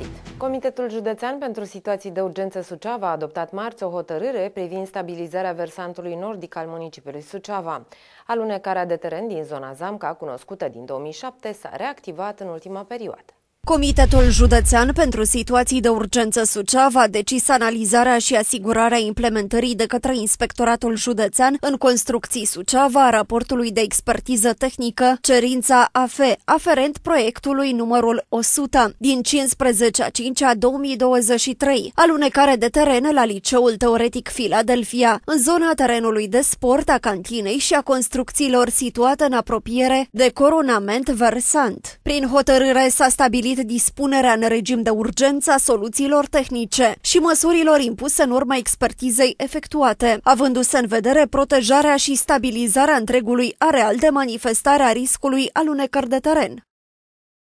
găsit! Comitetul Județean pentru Situații de Urgență Suceava a adoptat marți o hotărâre privind stabilizarea versantului nordic al municipiului Suceava. Alunecarea de teren din zona Zamca, cunoscută din 2007, s-a reactivat în ultima perioadă. Comitetul Județean pentru Situații de Urgență Suceava a decis analizarea și asigurarea implementării de către Inspectoratul Județean în Construcții Suceava a raportului de expertiză tehnică Cerința AF, aferent proiectului numărul 100 din 15 a 5 a 2023, alunecare de teren la Liceul Teoretic Filadelfia, în zona terenului de sport a cantinei și a construcțiilor situate în apropiere de coronament versant. Prin hotărâre s-a stabilit dispunerea în regim de urgență a soluțiilor tehnice și măsurilor impuse în urma expertizei efectuate, avându-se în vedere protejarea și stabilizarea întregului areal de manifestare a riscului alunecări de teren.